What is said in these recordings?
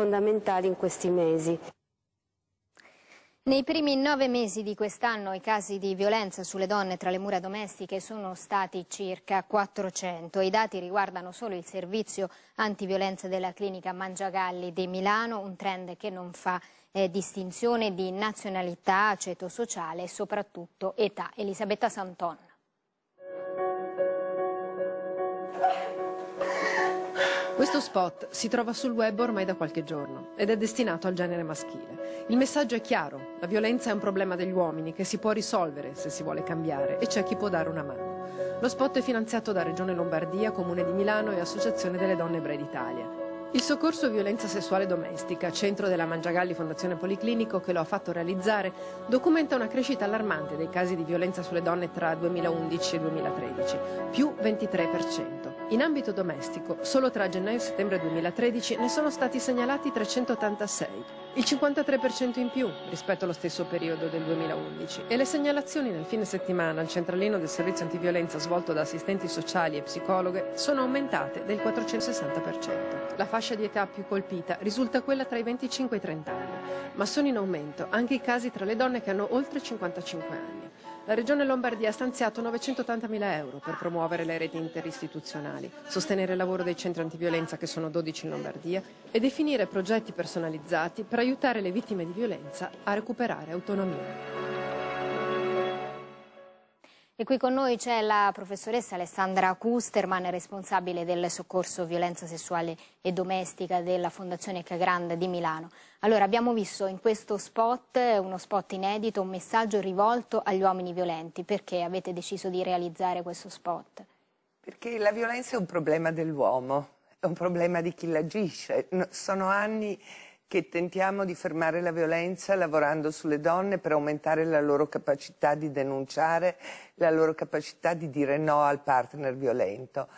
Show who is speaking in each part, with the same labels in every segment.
Speaker 1: fondamentali in questi mesi.
Speaker 2: Nei primi nove mesi di quest'anno i casi di violenza sulle donne tra le mura domestiche sono stati circa 400. I dati riguardano solo il servizio antiviolenza della clinica Mangiagalli di Milano, un trend che non fa eh, distinzione di nazionalità, ceto sociale e soprattutto età. Elisabetta Santon.
Speaker 1: Questo spot si trova sul web ormai da qualche giorno ed è destinato al genere maschile. Il messaggio è chiaro, la violenza è un problema degli uomini che si può risolvere se si vuole cambiare e c'è chi può dare una mano. Lo spot è finanziato da Regione Lombardia, Comune di Milano e Associazione delle Donne Ebrei d'Italia. Il soccorso violenza sessuale domestica, centro della Mangiagalli Fondazione Policlinico che lo ha fatto realizzare, documenta una crescita allarmante dei casi di violenza sulle donne tra 2011 e 2013, più 23%. In ambito domestico, solo tra gennaio e settembre 2013 ne sono stati segnalati 386, il 53% in più rispetto allo stesso periodo del 2011 e le segnalazioni nel fine settimana al centralino del servizio antiviolenza svolto da assistenti sociali e psicologhe sono aumentate del 460%. La fascia di età più colpita risulta quella tra i 25 e i 30 anni, ma sono in aumento anche i casi tra le donne che hanno oltre 55 anni. La Regione Lombardia ha stanziato 980.000 euro per promuovere le reti interistituzionali, sostenere il lavoro dei centri antiviolenza che sono 12 in Lombardia e definire progetti personalizzati per aiutare le vittime di violenza a recuperare autonomia.
Speaker 2: E qui con noi c'è la professoressa Alessandra Kusterman, responsabile del soccorso violenza sessuale e domestica della Fondazione Cagrande di Milano. Allora, abbiamo visto in questo spot, uno spot inedito, un messaggio rivolto agli uomini violenti. Perché avete deciso di realizzare questo spot? Perché
Speaker 3: la violenza è un problema dell'uomo, è un problema di chi l'agisce. Sono anni che tentiamo di fermare la violenza lavorando sulle donne per aumentare la loro capacità di denunciare, la loro capacità di dire no al partner violento.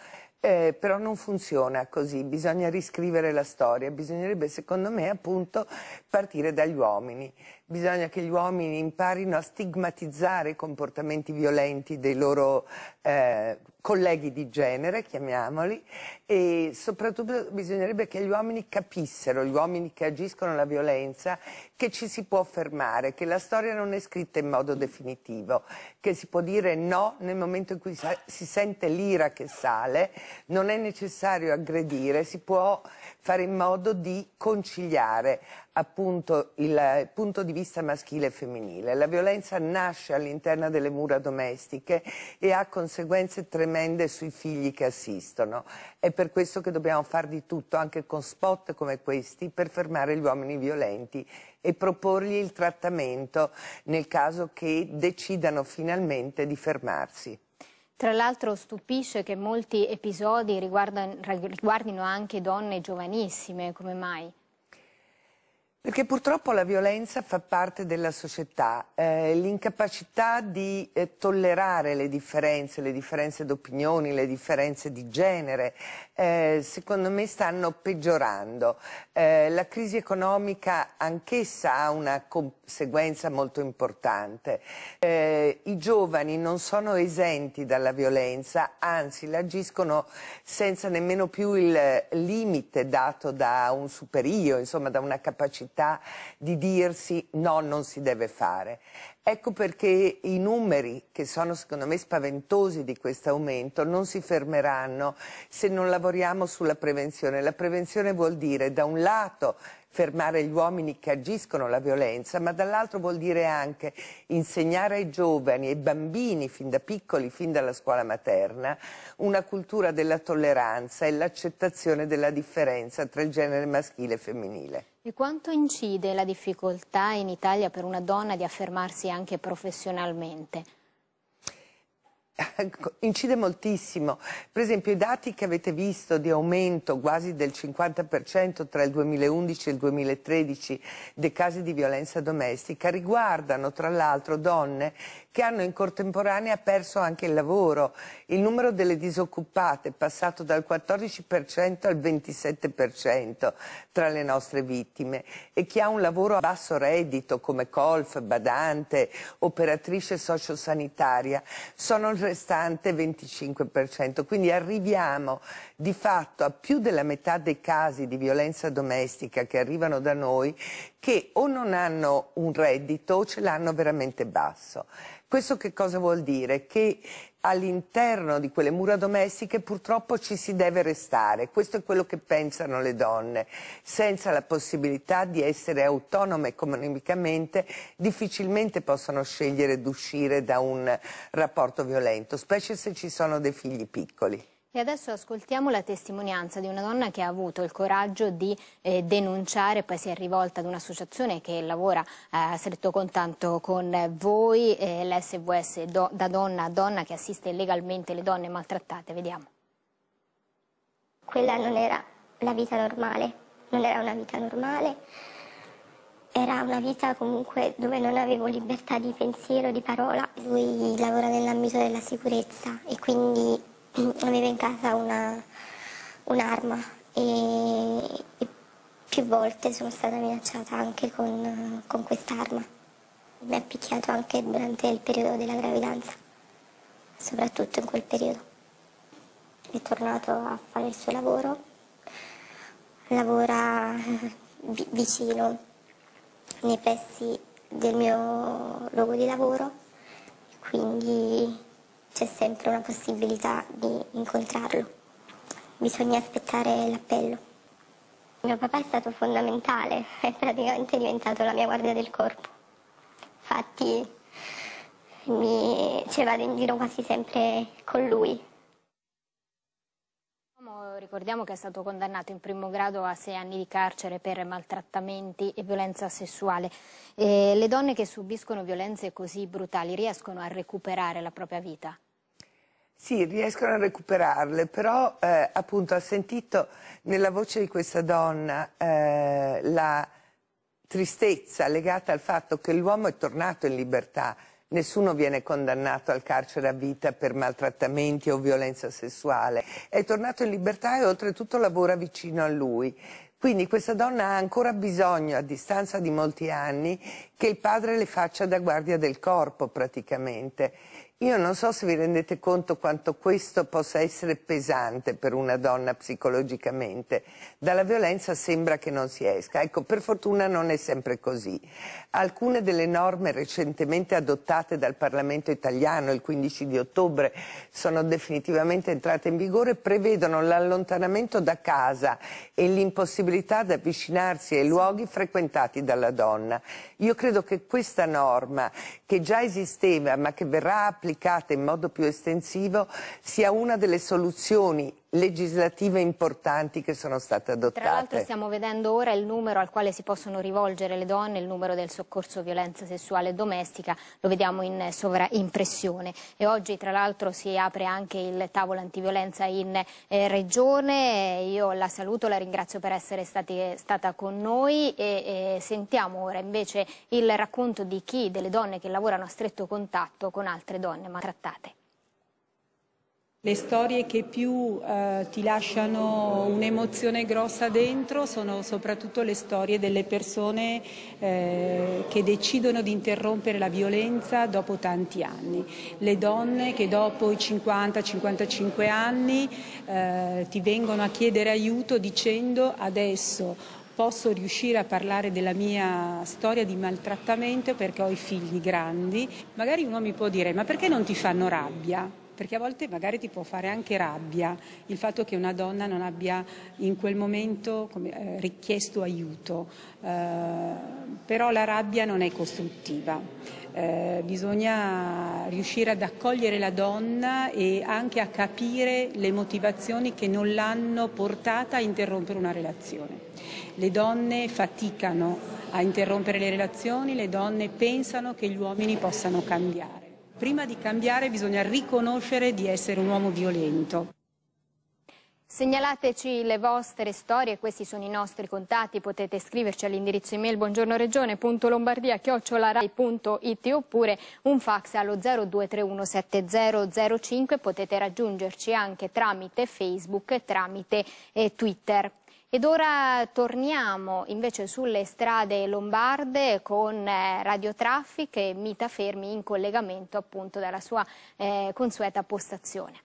Speaker 3: Eh, però non funziona così, bisogna riscrivere la storia, bisognerebbe secondo me appunto partire dagli uomini bisogna che gli uomini imparino a stigmatizzare i comportamenti violenti dei loro eh, colleghi di genere, chiamiamoli, e soprattutto bisognerebbe che gli uomini capissero, gli uomini che agiscono la violenza, che ci si può fermare, che la storia non è scritta in modo definitivo, che si può dire no nel momento in cui si sente l'ira che sale, non è necessario aggredire, si può fare in modo di conciliare appunto il punto di vista maschile e femminile. La violenza nasce all'interno delle mura domestiche e ha conseguenze tremende sui figli che assistono. È per questo che dobbiamo fare di tutto, anche con spot come questi, per fermare gli uomini violenti e proporgli il trattamento nel caso che decidano finalmente di fermarsi.
Speaker 2: Tra l'altro stupisce che molti episodi riguardino anche donne giovanissime, come mai?
Speaker 3: Perché purtroppo la violenza fa parte della società, eh, l'incapacità di eh, tollerare le differenze, le differenze d'opinioni, le differenze di genere, eh, secondo me stanno peggiorando. Eh, la crisi economica anch'essa ha una conseguenza molto importante. Eh, I giovani non sono esenti dalla violenza, anzi l'agiscono senza nemmeno più il limite dato da un superio, insomma da una capacità capacità di dirsi no, non si deve fare. Ecco perché i numeri, che sono secondo me spaventosi di questo aumento, non si fermeranno se non lavoriamo sulla prevenzione. La prevenzione vuol dire da un lato fermare gli uomini che agiscono la violenza, ma dall'altro vuol dire anche insegnare ai giovani, ai bambini, fin da piccoli, fin dalla scuola materna, una cultura della tolleranza e l'accettazione della differenza tra il genere maschile e femminile.
Speaker 2: E quanto incide la difficoltà in Italia per una donna di affermarsi anche professionalmente?
Speaker 3: incide moltissimo. Per esempio i dati che avete visto di aumento quasi del 50% tra il 2011 e il 2013 dei casi di violenza domestica riguardano tra l'altro donne che hanno in contemporanea perso anche il lavoro. Il numero delle disoccupate è passato dal 14% al 27% tra le nostre vittime e chi ha un lavoro a basso reddito come colf, badante, operatrice sociosanitaria sono il restante 25%. Quindi arriviamo di fatto a più della metà dei casi di violenza domestica che arrivano da noi che o non hanno un reddito o ce l'hanno veramente basso. Questo che cosa vuol dire? Che all'interno di quelle mura domestiche purtroppo ci si deve restare, questo è quello che pensano le donne, senza la possibilità di essere autonome economicamente difficilmente possono scegliere di uscire da un rapporto violento, specie se ci sono dei figli piccoli.
Speaker 2: E adesso ascoltiamo la testimonianza di una donna che ha avuto il coraggio di eh, denunciare, poi si è rivolta ad un'associazione che lavora eh, a stretto contatto con voi, eh, l'SVS do, da donna a donna che assiste legalmente le donne maltrattate. Vediamo. Quella non
Speaker 4: era la vita normale, non era una vita normale, era una vita comunque dove non avevo libertà di pensiero, di parola. Lui lavora nell'ambito della sicurezza e quindi aveva in casa una, un'arma e, e, più volte sono stata minacciata anche con, con quest'arma. Mi ha picchiato anche durante il periodo della gravidanza, soprattutto in quel periodo. È tornato a fare il suo lavoro, lavora vicino nei pressi del mio luogo di lavoro, quindi c'è sempre una possibilità di incontrarlo. Bisogna aspettare l'appello. Mio papà è stato fondamentale, è praticamente diventato la mia guardia del corpo. Infatti mi, cioè vado in giro quasi sempre con lui,
Speaker 2: ricordiamo che è stato condannato in primo grado a sei anni di carcere per maltrattamenti e violenza sessuale. E le donne che subiscono violenze così brutali riescono a recuperare la propria vita?
Speaker 3: Sì, riescono a recuperarle, però eh, appunto ha sentito nella voce di questa donna eh, la tristezza legata al fatto che l'uomo è tornato in libertà, Nessuno viene condannato al carcere a vita per maltrattamenti o violenza sessuale. È tornato in libertà e oltretutto lavora vicino a lui. Quindi questa donna ha ancora bisogno, a distanza di molti anni, che il padre le faccia da guardia del corpo praticamente. Io non so se vi rendete conto quanto questo possa essere pesante per una donna psicologicamente. Dalla violenza sembra che non si esca. Ecco, per fortuna non è sempre così. Alcune delle norme recentemente adottate dal Parlamento italiano il 15 di ottobre sono definitivamente entrate in vigore prevedono l'allontanamento da casa e l'impossibilità di avvicinarsi ai luoghi frequentati dalla donna. Io credo che questa norma, che già esisteva ma che verrà applicata applicata in modo più estensivo sia una delle soluzioni legislative importanti che sono state adottate. Tra l'altro
Speaker 2: stiamo vedendo ora il numero al quale si possono rivolgere le donne, il numero del soccorso violenza sessuale e domestica, lo vediamo in sovraimpressione. E oggi tra l'altro si apre anche il tavolo antiviolenza in eh, regione, io la saluto, la ringrazio per essere stati, stata con noi e, e sentiamo ora invece il racconto di chi, delle donne che lavorano a stretto contatto con altre donne maltrattate.
Speaker 5: Le storie che più eh, ti lasciano un'emozione grossa dentro sono soprattutto le storie delle persone eh, che decidono di interrompere la violenza dopo tanti anni, le donne che dopo i 50-55 anni eh, ti vengono a chiedere aiuto dicendo adesso posso riuscire a parlare della mia storia di maltrattamento perché ho i figli grandi. Magari uno mi può dire ma perché non ti fanno rabbia? perché a volte magari ti può fare anche rabbia il fatto che una donna non abbia in quel momento come, eh, richiesto aiuto, eh, però la rabbia non è costruttiva. Eh, bisogna riuscire ad accogliere la donna e anche a capire le motivazioni che non l'hanno portata a interrompere una relazione. Le donne faticano a interrompere le relazioni, le donne pensano che gli uomini possano cambiare. Prima di cambiare bisogna riconoscere di essere un uomo violento.
Speaker 2: Segnalateci le vostre storie, questi sono i nostri contatti, potete scriverci all'indirizzo email buongiornoregione.lombardia.it oppure un fax allo 02317005, potete raggiungerci anche tramite Facebook, e tramite eh, Twitter. Ed ora torniamo invece sulle strade lombarde con eh, Radio Traffic e Mita Fermi in collegamento appunto dalla sua eh, consueta postazione.